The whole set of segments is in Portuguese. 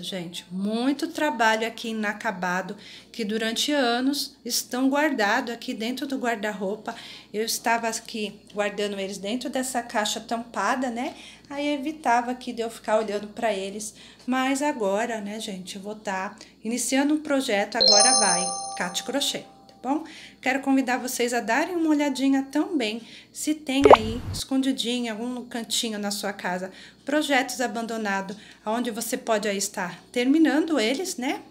gente. Muito trabalho aqui inacabado que durante anos estão guardados aqui dentro do guarda-roupa. Eu estava aqui guardando eles dentro dessa caixa tampada, né? Aí evitava que de eu ficar olhando para eles. Mas agora, né, gente, eu vou estar tá iniciando um projeto. Agora vai, Cate Crochê bom? Quero convidar vocês a darem uma olhadinha também se tem aí escondidinho em algum cantinho na sua casa projetos abandonados, onde você pode aí estar terminando eles, né?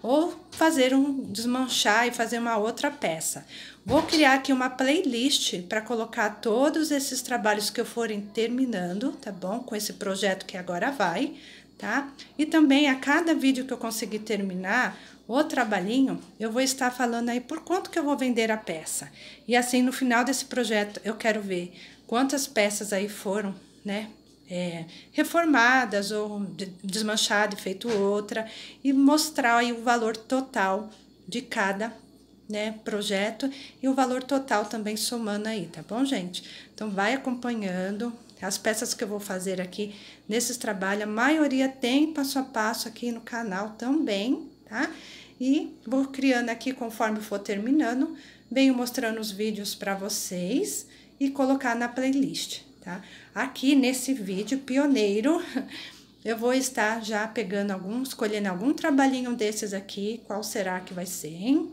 Ou fazer um desmanchar e fazer uma outra peça. Vou criar aqui uma playlist para colocar todos esses trabalhos que eu forem terminando, tá bom? Com esse projeto que agora vai, tá? E também a cada vídeo que eu conseguir terminar o trabalhinho, eu vou estar falando aí por quanto que eu vou vender a peça. E assim, no final desse projeto, eu quero ver quantas peças aí foram, né? É, reformadas ou desmanchada e feito outra e mostrar aí o valor total de cada né, projeto e o valor total também somando aí, tá bom, gente? Então, vai acompanhando, as peças que eu vou fazer aqui nesses trabalhos, a maioria tem passo a passo aqui no canal também, tá? E vou criando aqui conforme for terminando, venho mostrando os vídeos para vocês e colocar na playlist, tá? Aqui nesse vídeo pioneiro, eu vou estar já pegando algum, escolhendo algum trabalhinho desses aqui, qual será que vai ser, hein?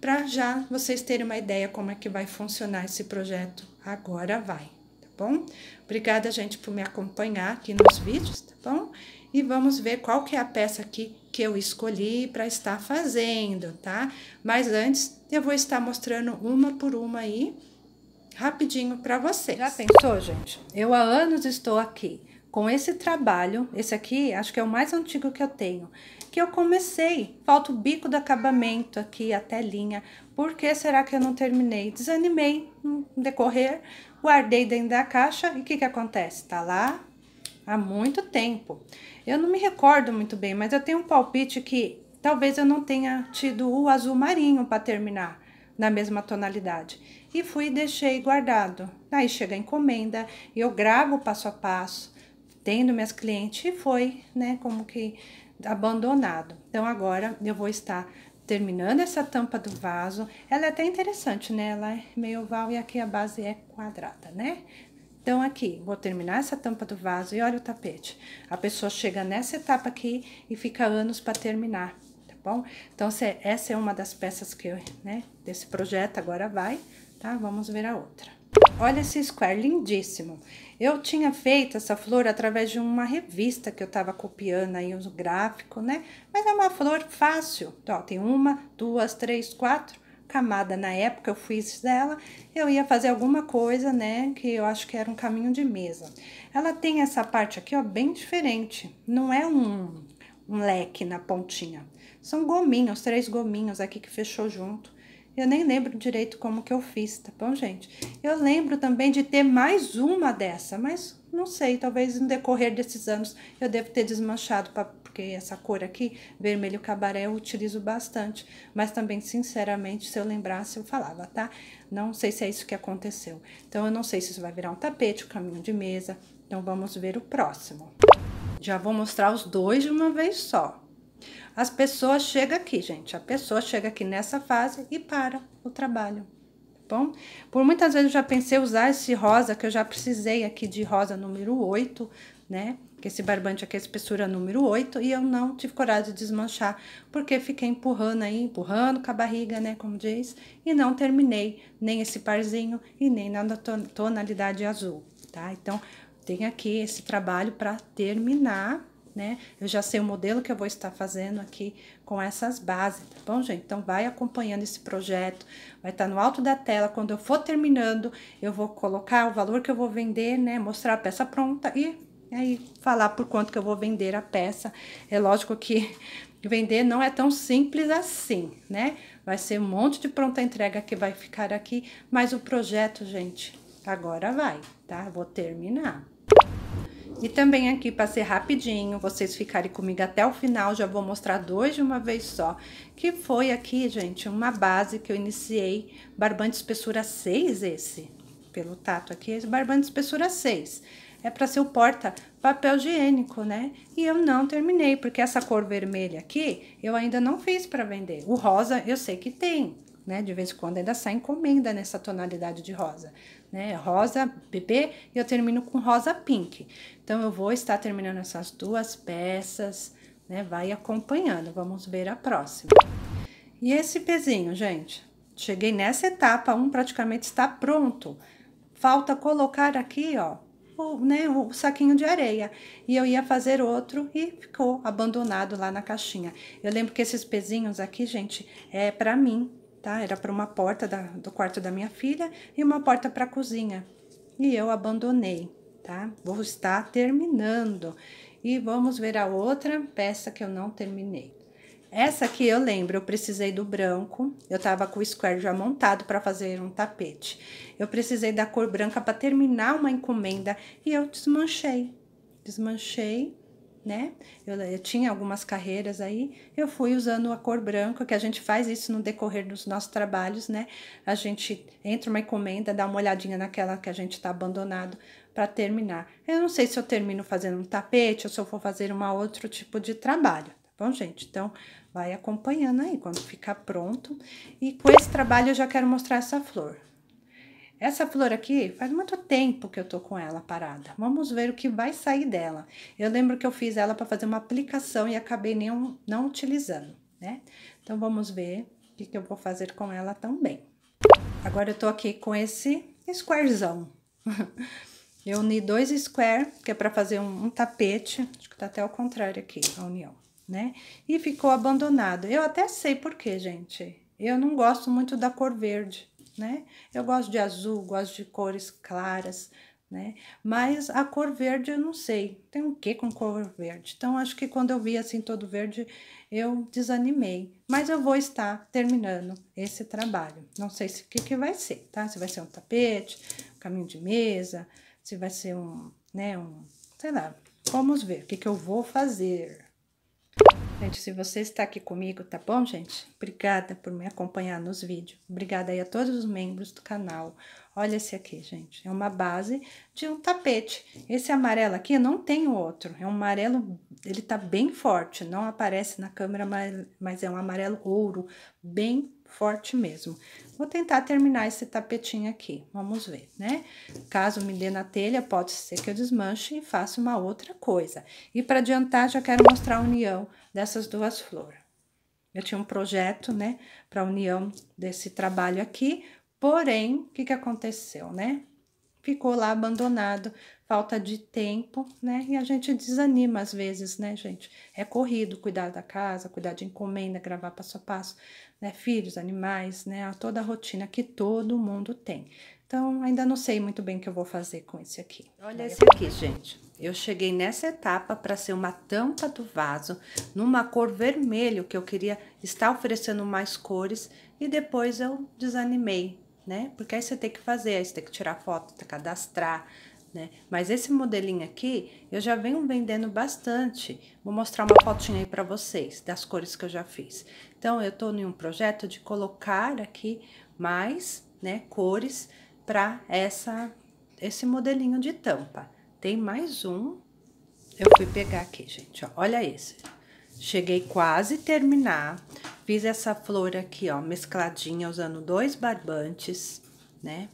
Para já vocês terem uma ideia como é que vai funcionar esse projeto agora vai bom? Obrigada, gente, por me acompanhar aqui nos vídeos, tá bom? E vamos ver qual que é a peça aqui que eu escolhi para estar fazendo, tá? Mas antes, eu vou estar mostrando uma por uma aí, rapidinho para vocês. Já pensou, gente? Eu há anos estou aqui com esse trabalho, esse aqui acho que é o mais antigo que eu tenho que eu comecei. Falta o bico do acabamento aqui, a telinha. Por que será que eu não terminei? Desanimei no decorrer, guardei dentro da caixa e o que, que acontece? Tá lá há muito tempo. Eu não me recordo muito bem, mas eu tenho um palpite que talvez eu não tenha tido o azul marinho para terminar na mesma tonalidade. E fui e deixei guardado. Aí chega a encomenda e eu gravo passo a passo, tendo minhas clientes, e foi, né? Como que abandonado. Então agora eu vou estar terminando essa tampa do vaso. Ela é até interessante, né? Ela é meio oval e aqui a base é quadrada, né? Então, aqui, vou terminar essa tampa do vaso e olha o tapete. A pessoa chega nessa etapa aqui e fica anos para terminar, tá bom? Então, essa é uma das peças que eu, né, desse projeto, agora vai, tá? Vamos ver a outra. Olha esse square lindíssimo. Eu tinha feito essa flor através de uma revista que eu estava copiando aí um gráfico, né? Mas é uma flor fácil. Ó, tem uma, duas, três, quatro camada na época eu fiz dela, eu ia fazer alguma coisa, né, que eu acho que era um caminho de mesa. Ela tem essa parte aqui, ó, bem diferente. Não é um, um leque na pontinha. São gominhos, três gominhos aqui que fechou junto. Eu nem lembro direito como que eu fiz, tá bom, gente? Eu lembro também de ter mais uma dessa, mas não sei, talvez no decorrer desses anos eu devo ter desmanchado, pra, porque essa cor aqui, vermelho cabaré, eu utilizo bastante. Mas também, sinceramente, se eu lembrasse, eu falava, tá? Não sei se é isso que aconteceu. Então, eu não sei se isso vai virar um tapete, um caminho de mesa. Então, vamos ver o próximo. Já vou mostrar os dois de uma vez só. As pessoas chegam aqui, gente. A pessoa chega aqui nessa fase e para o trabalho. Tá bom? Por muitas vezes eu já pensei usar esse rosa, que eu já precisei aqui de rosa número 8, né? Que esse barbante aqui é espessura número 8, e eu não tive coragem de desmanchar, porque fiquei empurrando aí, empurrando com a barriga, né? Como diz, e não terminei nem esse parzinho e nem na tonalidade azul, tá? Então, tem aqui esse trabalho para terminar né? Eu já sei o modelo que eu vou estar fazendo aqui com essas bases, tá bom, gente? Então, vai acompanhando esse projeto, vai estar no alto da tela. Quando eu for terminando, eu vou colocar o valor que eu vou vender, né? Mostrar a peça pronta e aí falar por quanto que eu vou vender a peça. É lógico que vender não é tão simples assim, né? Vai ser um monte de pronta entrega que vai ficar aqui, mas o projeto, gente, agora vai, tá? Vou terminar. E também aqui para ser rapidinho, vocês ficarem comigo até o final, já vou mostrar dois de uma vez só. Que foi aqui, gente, uma base que eu iniciei, barbante espessura 6 esse, pelo tato aqui, esse barbante espessura 6. É para ser o porta papel higiênico, né? E eu não terminei, porque essa cor vermelha aqui, eu ainda não fiz para vender. O rosa eu sei que tem, né? De vez em quando ainda sai encomenda nessa tonalidade de rosa né? Rosa bebê e eu termino com rosa pink. Então, eu vou estar terminando essas duas peças, né? Vai acompanhando, vamos ver a próxima. E esse pezinho, gente? Cheguei nessa etapa, um praticamente está pronto. Falta colocar aqui, ó, o, né, o saquinho de areia. E eu ia fazer outro e ficou abandonado lá na caixinha. Eu lembro que esses pezinhos aqui, gente, é para mim, tá? Era para uma porta da, do quarto da minha filha e uma porta para a cozinha. E eu abandonei, tá? Vou estar terminando. E vamos ver a outra peça que eu não terminei. Essa aqui eu lembro, eu precisei do branco, eu tava com o square já montado para fazer um tapete. Eu precisei da cor branca para terminar uma encomenda e eu desmanchei. Desmanchei né? Eu, eu, tinha algumas carreiras aí, eu fui usando a cor branca, que a gente faz isso no decorrer dos nossos trabalhos, né? A gente entra uma encomenda, dá uma olhadinha naquela que a gente está abandonado para terminar. Eu não sei se eu termino fazendo um tapete ou se eu for fazer um outro tipo de trabalho, tá bom, gente? Então, vai acompanhando aí quando ficar pronto. E com esse trabalho eu já quero mostrar essa flor. Essa flor aqui, faz muito tempo que eu tô com ela parada. Vamos ver o que vai sair dela. Eu lembro que eu fiz ela para fazer uma aplicação e acabei nem, não utilizando, né? Então, vamos ver o que, que eu vou fazer com ela também. Agora, eu tô aqui com esse squarezão. Eu uni dois square, que é para fazer um, um, tapete, acho que tá até ao contrário aqui, a união, né? E ficou abandonado. Eu até sei por quê, gente. Eu não gosto muito da cor verde né? Eu gosto de azul, gosto de cores claras, né? Mas a cor verde eu não sei, tem um quê com cor verde? Então, acho que quando eu vi assim todo verde, eu desanimei. Mas eu vou estar terminando esse trabalho. Não sei se o que, que vai ser, tá? Se vai ser um tapete, um caminho de mesa, se vai ser um, né, um, sei lá. Vamos ver o que, que eu vou fazer gente, se você está aqui comigo, tá bom, gente? Obrigada por me acompanhar nos vídeos. Obrigada aí a todos os membros do canal. Olha esse aqui, gente. É uma base de um tapete. Esse amarelo aqui não tem outro. É um amarelo, ele tá bem forte. Não aparece na câmera, mas, mas é um amarelo ouro, bem forte mesmo. Vou tentar terminar esse tapetinho aqui, vamos ver, né? Caso me dê na telha, pode ser que eu desmanche e faça uma outra coisa. E para adiantar, já quero mostrar a união dessas duas flores. Eu tinha um projeto, né, para união desse trabalho aqui, porém, o que que aconteceu, né? ficou lá abandonado, falta de tempo, né? E a gente desanima às vezes, né, gente? É corrido cuidar da casa, cuidar de encomenda, gravar passo a passo, né? Filhos, animais, né? Toda a rotina que todo mundo tem. Então, ainda não sei muito bem o que eu vou fazer com esse aqui. Olha né? esse aqui, gente. Eu cheguei nessa etapa para ser uma tampa do vaso, numa cor vermelho, que eu queria estar oferecendo mais cores, e depois eu desanimei, né? Porque aí você tem que fazer, aí você tem que tirar foto, cadastrar, né? Mas esse modelinho aqui, eu já venho vendendo bastante. Vou mostrar uma fotinha aí para vocês, das cores que eu já fiz. Então, eu tô em um projeto de colocar aqui mais, né, cores para essa esse modelinho de tampa. Tem mais um, eu fui pegar aqui, gente, ó, olha esse. Cheguei quase terminar. Fiz essa flor aqui, ó, mescladinha, usando dois barbantes, né?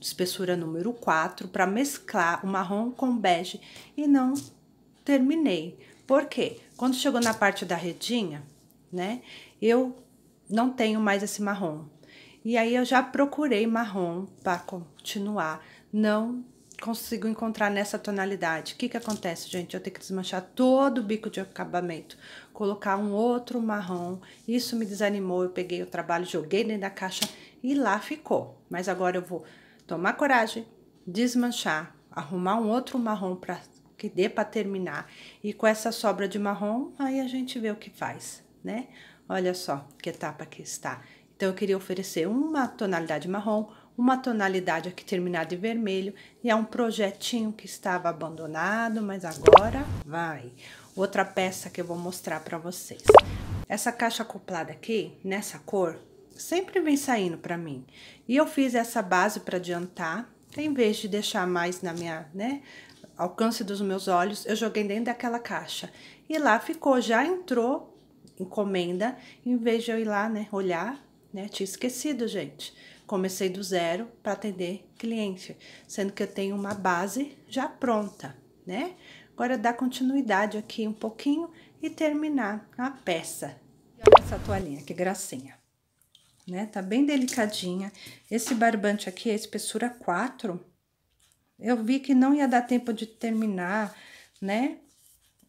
Espessura número 4, para mesclar o marrom com bege. E não terminei. Por quê? Quando chegou na parte da redinha, né? Eu não tenho mais esse marrom. E aí eu já procurei marrom para continuar. Não consigo encontrar nessa tonalidade. O que que acontece, gente? Eu tenho que desmanchar todo o bico de acabamento colocar um outro marrom. Isso me desanimou, eu peguei o trabalho, joguei dentro da caixa e lá ficou. Mas agora eu vou tomar coragem, desmanchar, arrumar um outro marrom para que dê para terminar. E com essa sobra de marrom, aí a gente vê o que faz, né? Olha só que etapa que está. Então eu queria oferecer uma tonalidade marrom, uma tonalidade aqui terminada de vermelho e é um projetinho que estava abandonado, mas agora vai outra peça que eu vou mostrar para vocês. Essa caixa acoplada aqui, nessa cor, sempre vem saindo para mim. E eu fiz essa base para adiantar, em vez de deixar mais na minha, né, alcance dos meus olhos, eu joguei dentro daquela caixa. E lá ficou, já entrou encomenda, em vez de eu ir lá, né, olhar, né, tinha esquecido, gente. Comecei do zero para atender cliente, sendo que eu tenho uma base já pronta, né? Agora dar continuidade aqui um pouquinho e terminar a peça. olha essa toalhinha, que gracinha. Né? Tá bem delicadinha. Esse barbante aqui é espessura 4. Eu vi que não ia dar tempo de terminar, né?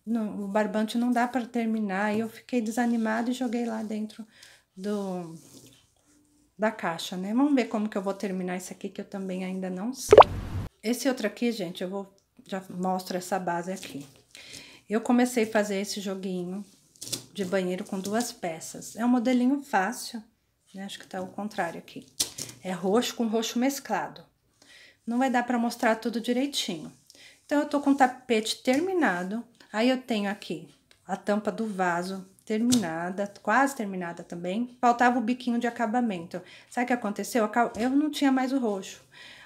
No, o barbante não dá para terminar. E eu fiquei desanimada e joguei lá dentro do da caixa, né? Vamos ver como que eu vou terminar esse aqui, que eu também ainda não sei. Esse outro aqui, gente, eu vou já mostro essa base aqui. Eu comecei a fazer esse joguinho de banheiro com duas peças. É um modelinho fácil, né? Acho que tá o contrário aqui. É roxo com roxo mesclado. Não vai dar para mostrar tudo direitinho. Então, eu tô com o tapete terminado. Aí, eu tenho aqui a tampa do vaso terminada, quase terminada também. Faltava o biquinho de acabamento. Sabe o que aconteceu? Eu não tinha mais o roxo.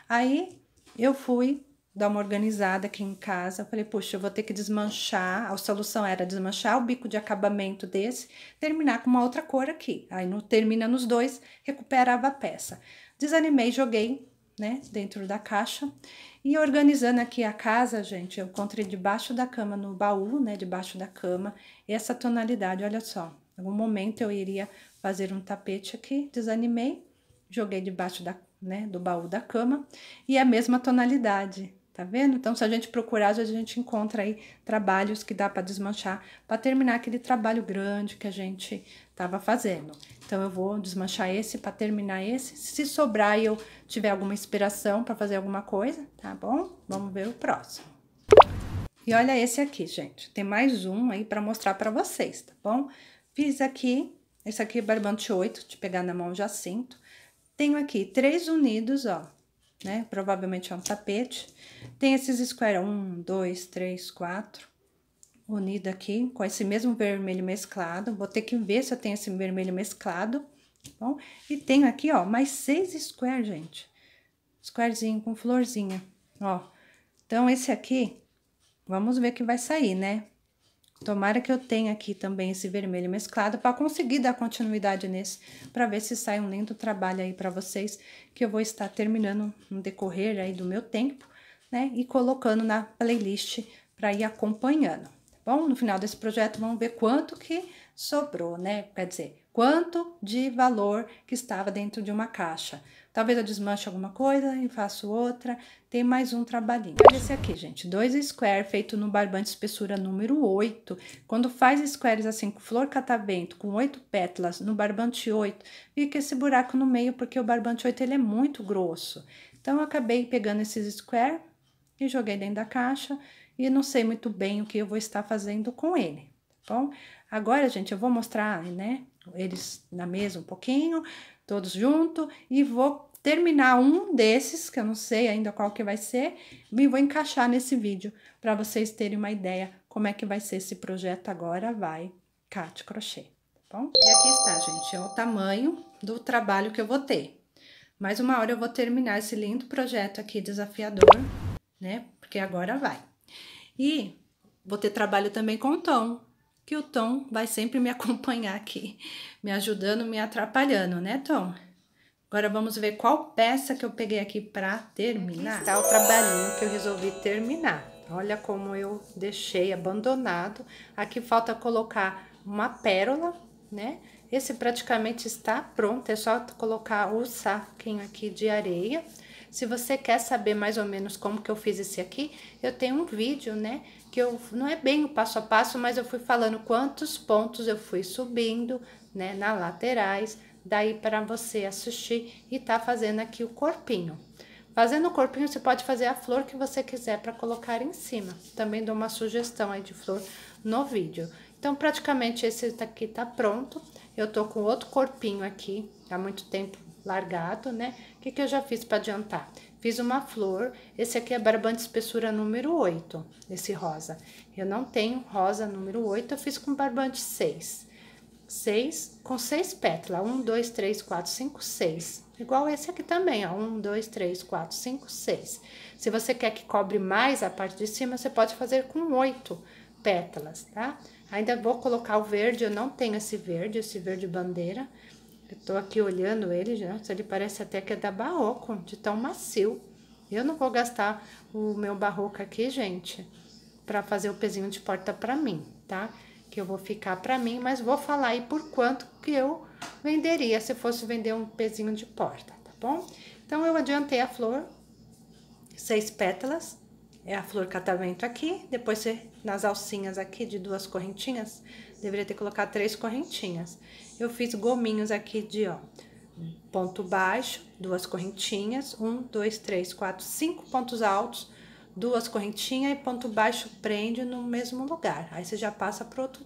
Aí, eu fui dar uma organizada aqui em casa. Eu falei, puxa, eu vou ter que desmanchar. A solução era desmanchar o bico de acabamento desse, terminar com uma outra cor aqui. Aí não termina nos dois, recuperava a peça. Desanimei, joguei, né, dentro da caixa. E organizando aqui a casa, gente, eu encontrei debaixo da cama, no baú, né, debaixo da cama, essa tonalidade, olha só. Em algum momento eu iria fazer um tapete aqui, desanimei, joguei debaixo da, né, do baú da cama, e a mesma tonalidade, Tá vendo? Então, se a gente procurar, às vezes a gente encontra aí trabalhos que dá para desmanchar, para terminar aquele trabalho grande que a gente tava fazendo. Então, eu vou desmanchar esse para terminar esse. Se sobrar e eu tiver alguma inspiração para fazer alguma coisa, tá bom? Vamos ver o próximo. E olha esse aqui, gente. Tem mais um aí para mostrar para vocês, tá bom? Fiz aqui, esse aqui é barbante 8, de pegar na mão já cinto. Tenho aqui três unidos, ó, né? Provavelmente é um tapete. Tem esses square um, dois, três, quatro unido aqui com esse mesmo vermelho mesclado. Vou ter que ver se eu tenho esse vermelho mesclado, tá bom? E tenho aqui, ó, mais seis square, gente. Squarezinho com florzinha, ó. Então, esse aqui, vamos ver que vai sair, né? Tomara que eu tenha aqui também esse vermelho mesclado para conseguir dar continuidade nesse, para ver se sai um lindo trabalho aí para vocês, que eu vou estar terminando no decorrer aí do meu tempo, né? E colocando na playlist para ir acompanhando, tá bom? No final desse projeto, vamos ver quanto que sobrou, né? Quer dizer, quanto de valor que estava dentro de uma caixa. Talvez eu desmanche alguma coisa e faço outra. Tem mais um trabalhinho. Olha esse aqui, gente. Dois square feito no barbante espessura número 8. Quando faz squares assim, com flor catavento, com oito pétalas, no barbante 8, fica esse buraco no meio, porque o barbante 8 ele é muito grosso. Então, eu acabei pegando esses square e joguei dentro da caixa. E não sei muito bem o que eu vou estar fazendo com ele, tá bom? Agora, gente, eu vou mostrar, né, eles na mesa um pouquinho, todos junto, e vou terminar um desses, que eu não sei ainda qual que vai ser, e vou encaixar nesse vídeo para vocês terem uma ideia como é que vai ser esse projeto agora, vai Cat Crochê, tá bom? E aqui está, gente, é o tamanho do trabalho que eu vou ter. Mais uma hora eu vou terminar esse lindo projeto aqui desafiador, né? Porque agora vai. E vou ter trabalho também com tom, que o Tom vai sempre me acompanhar aqui, me ajudando, me atrapalhando, né, Tom? Agora vamos ver qual peça que eu peguei aqui para terminar. Aqui está o trabalhinho que eu resolvi terminar. Olha como eu deixei abandonado. Aqui falta colocar uma pérola, né? Esse praticamente está pronto, é só colocar o saquinho aqui de areia. Se você quer saber mais ou menos como que eu fiz esse aqui, eu tenho um vídeo, né? Que eu não é bem o passo a passo, mas eu fui falando quantos pontos eu fui subindo, né? Na laterais, daí para você assistir e tá fazendo aqui o corpinho. Fazendo o corpinho, você pode fazer a flor que você quiser para colocar em cima. Também dou uma sugestão aí de flor no vídeo. Então, praticamente esse daqui tá pronto. Eu tô com outro corpinho aqui, há muito tempo largado, né? que, que eu já fiz para adiantar? Fiz uma flor, esse aqui é barbante espessura número 8, esse rosa. Eu não tenho rosa número 8, eu fiz com barbante 6. 6, com 6 pétalas, 1, 2, 3, 4, 5, 6. Igual esse aqui também, ó, 1, 2, 3, 4, 5, 6. Se você quer que cobre mais a parte de cima, você pode fazer com 8 pétalas, tá? Ainda vou colocar o verde, eu não tenho esse verde, esse verde bandeira. Eu tô aqui olhando ele, já, ele parece até que é da Barroco, de tão macio. Eu não vou gastar o meu Barroco aqui, gente, para fazer o pezinho de porta para mim, tá? Que eu vou ficar para mim, mas vou falar aí por quanto que eu venderia se fosse vender um pezinho de porta, tá bom? Então, eu adiantei a flor, seis pétalas, é a flor catavento aqui, depois você, nas alcinhas aqui de duas correntinhas, Deveria ter colocado três correntinhas. Eu fiz gominhos aqui de, ó, ponto baixo, duas correntinhas, um, dois, três, quatro, cinco pontos altos, duas correntinhas e ponto baixo prende no mesmo lugar. Aí você já passa para outro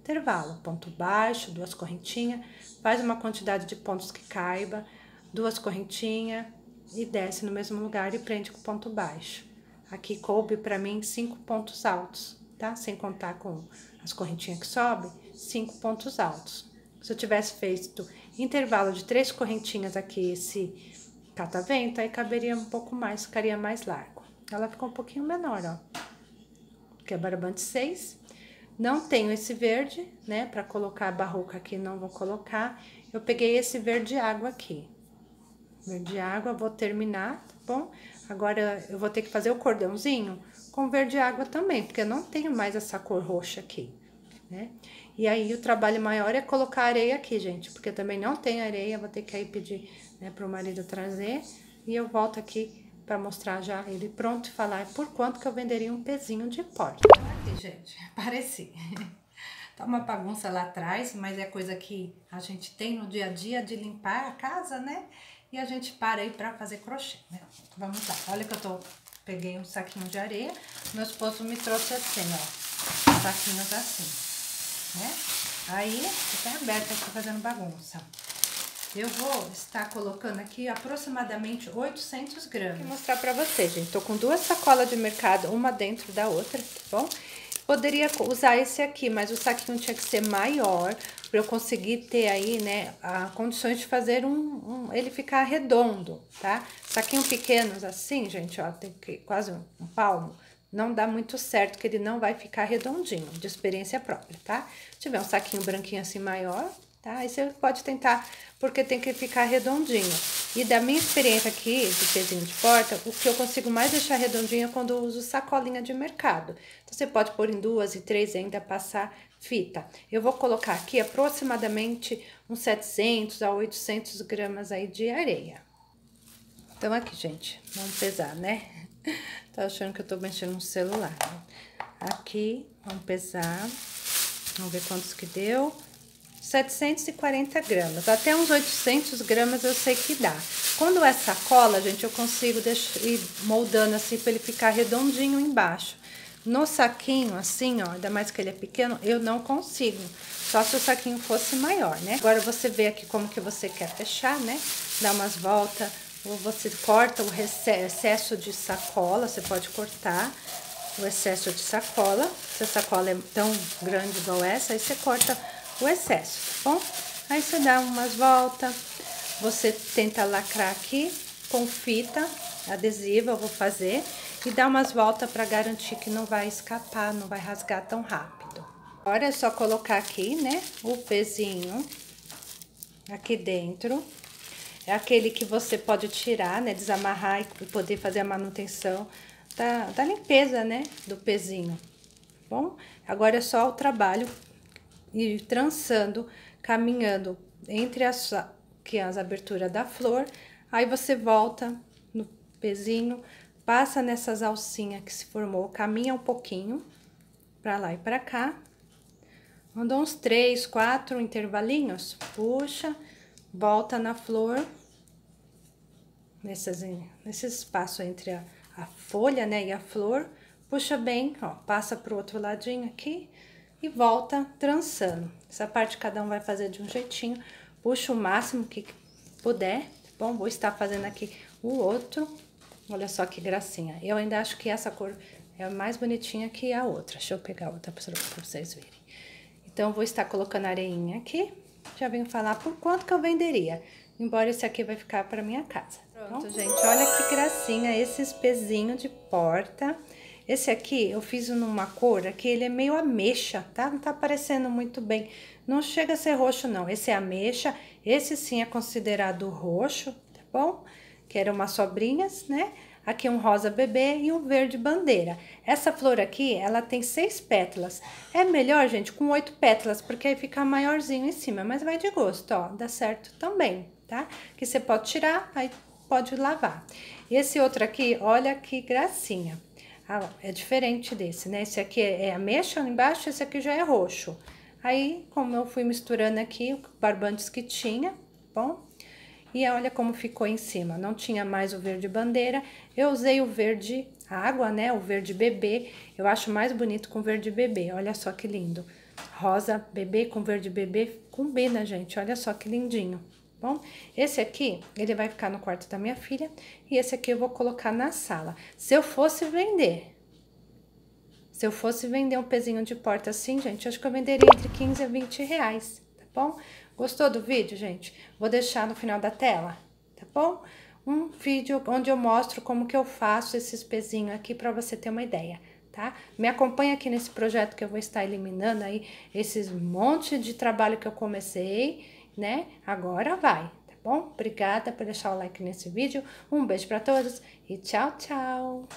intervalo, ponto baixo, duas correntinhas, faz uma quantidade de pontos que caiba, duas correntinhas e desce no mesmo lugar e prende com ponto baixo. Aqui coube para mim cinco pontos altos, tá? Sem contar com as correntinhas que sobem, cinco pontos altos. Se eu tivesse feito intervalo de três correntinhas aqui, esse catavento, aí caberia um pouco mais, ficaria mais largo. Ela ficou um pouquinho menor, ó. Que é barbante 6. Não tenho esse verde, né, para colocar a barroca aqui, não vou colocar. Eu peguei esse verde água aqui. Verde água, vou terminar, tá bom? Agora, eu vou ter que fazer o cordãozinho com verde água também, porque eu não tenho mais essa cor roxa aqui né? E aí o trabalho maior é colocar areia aqui, gente, porque também não tem areia, vou ter que aí pedir né, para o marido trazer. E eu volto aqui para mostrar já ele pronto e falar por quanto que eu venderia um pezinho de porta. Tá aqui, gente, pareci. Tá uma bagunça lá atrás, mas é coisa que a gente tem no dia a dia de limpar a casa, né? E a gente para aí para fazer crochê, né? Vamos lá. Olha que eu tô peguei um saquinho de areia. Meu esposo me trouxe assim, ó. Saquinhos assim né? Aí, até aberto, Roberta aqui fazendo bagunça. Eu vou estar colocando aqui aproximadamente 800 gramas. Vou mostrar pra vocês, gente. Tô com duas sacolas de mercado, uma dentro da outra, tá bom? Poderia usar esse aqui, mas o saquinho tinha que ser maior para eu conseguir ter aí, né, a condições de fazer um, um, ele ficar redondo, tá? Saquinho pequenos assim, gente, ó, tem que, quase um, um palmo não dá muito certo, que ele não vai ficar redondinho, de experiência própria, tá? Se tiver um saquinho branquinho assim maior, tá? Aí você pode tentar, porque tem que ficar redondinho. E da minha experiência aqui, de pezinho de porta, o que eu consigo mais deixar redondinho é quando eu uso sacolinha de mercado. Então, você pode pôr em duas e três e ainda passar fita. Eu vou colocar aqui aproximadamente uns 700 a 800 gramas aí de areia. Então, aqui, gente, vamos pesar, né? tá achando que eu tô mexendo no celular. Aqui, vamos pesar. Vamos ver quantos que deu. 740 gramas, até uns 800 gramas eu sei que dá. Quando é sacola, gente, eu consigo deixar, ir moldando assim para ele ficar redondinho embaixo. No saquinho, assim, ó, ainda mais que ele é pequeno, eu não consigo. Só se o saquinho fosse maior, né? Agora você vê aqui como que você quer fechar, né? Dá umas voltas ou você corta o excesso de sacola, você pode cortar o excesso de sacola, se a sacola é tão grande igual essa, aí você corta o excesso, tá bom? Aí você dá umas voltas, você tenta lacrar aqui com fita adesiva, eu vou fazer, e dá umas voltas para garantir que não vai escapar, não vai rasgar tão rápido. Agora é só colocar aqui, né, o pezinho aqui dentro. É aquele que você pode tirar, né? Desamarrar e poder fazer a manutenção da, da limpeza, né? Do pezinho. Tá bom, agora é só o trabalho ir trançando, caminhando entre as, que é as aberturas da flor. Aí você volta no pezinho, passa nessas alcinhas que se formou, caminha um pouquinho para lá e para cá. Mandou uns três, quatro intervalinhos, puxa volta na flor, nesses nesse espaço entre a, a folha né, e a flor, puxa bem, ó, passa pro outro ladinho aqui e volta trançando. Essa parte cada um vai fazer de um jeitinho, puxa o máximo que puder, tá bom? Vou estar fazendo aqui o outro, olha só que gracinha. Eu ainda acho que essa cor é mais bonitinha que a outra, deixa eu pegar outra para vocês verem. Então, vou estar colocando areinha aqui já venho falar por quanto que eu venderia. Embora esse aqui vai ficar para minha casa. Tá Pronto, gente, olha que gracinha esse espezinho de porta. Esse aqui eu fiz numa cor aqui, ele é meio ameixa, tá? Não tá aparecendo muito bem. Não chega a ser roxo, não. Esse é ameixa, esse sim é considerado roxo, tá bom? Que eram umas sobrinhas, né? Aqui é um rosa bebê e um verde bandeira. Essa flor aqui, ela tem seis pétalas. É melhor, gente, com oito pétalas, porque aí fica maiorzinho em cima. Mas vai de gosto, ó. Dá certo também, tá? Que você pode tirar, aí pode lavar. Esse outro aqui, olha que gracinha. Ah, é diferente desse, né? Esse aqui é ameixa embaixo, esse aqui já é roxo. Aí, como eu fui misturando aqui, o barbantes que tinha, bom? E olha como ficou em cima. Não tinha mais o verde bandeira. Eu usei o verde água, né? O verde bebê. Eu acho mais bonito com verde bebê. Olha só que lindo. Rosa bebê com verde bebê combina, gente. Olha só que lindinho. Bom, esse aqui, ele vai ficar no quarto da minha filha. E esse aqui eu vou colocar na sala. Se eu fosse vender, se eu fosse vender um pezinho de porta assim, gente, acho que eu venderia entre 15 a 20 reais, tá bom? Gostou do vídeo, gente? Vou deixar no final da tela, tá bom? Um vídeo onde eu mostro como que eu faço esses pezinhos aqui para você ter uma ideia, tá? Me acompanha aqui nesse projeto que eu vou estar eliminando aí esses monte de trabalho que eu comecei, né? Agora vai, tá bom? Obrigada por deixar o like nesse vídeo. Um beijo para todos e tchau, tchau!